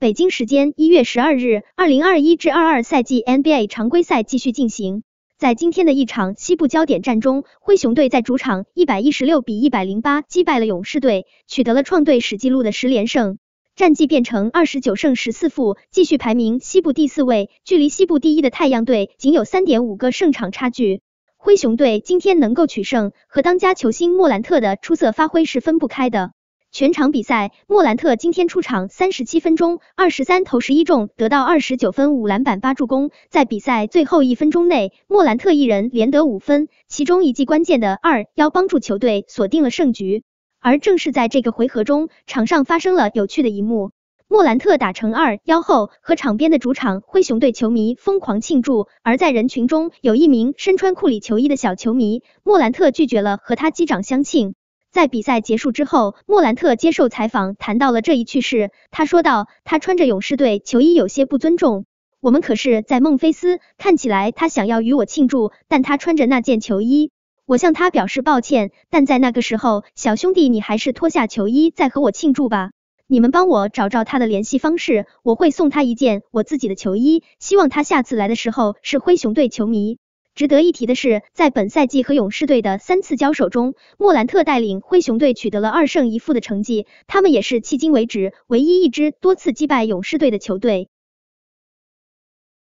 北京时间一月十二日，二零二一至二二赛季 NBA 常规赛继续进行。在今天的一场西部焦点战中，灰熊队在主场一百一十六比一百零八击败了勇士队，取得了创队史纪录的十连胜，战绩变成二十九胜十四负，继续排名西部第四位，距离西部第一的太阳队仅有三点五个胜场差距。灰熊队今天能够取胜，和当家球星莫兰特的出色发挥是分不开的。全场比赛，莫兰特今天出场三十七分钟，二十三投十一中，得到二十九分、五篮板、八助攻。在比赛最后一分钟内，莫兰特一人连得五分，其中一记关键的二幺帮助球队锁定了胜局。而正是在这个回合中，场上发生了有趣的一幕：莫兰特打成二幺后，和场边的主场灰熊队球迷疯狂庆祝。而在人群中，有一名身穿库里球衣的小球迷，莫兰特拒绝了和他击掌相庆。在比赛结束之后，莫兰特接受采访谈到了这一趣事。他说道：“他穿着勇士队球衣有些不尊重，我们可是在孟菲斯。看起来他想要与我庆祝，但他穿着那件球衣，我向他表示抱歉。但在那个时候，小兄弟，你还是脱下球衣再和我庆祝吧。你们帮我找找他的联系方式，我会送他一件我自己的球衣。希望他下次来的时候是灰熊队球迷。”值得一提的是，在本赛季和勇士队的三次交手中，莫兰特带领灰熊队取得了二胜一负的成绩。他们也是迄今为止唯一一支多次击败勇士队的球队。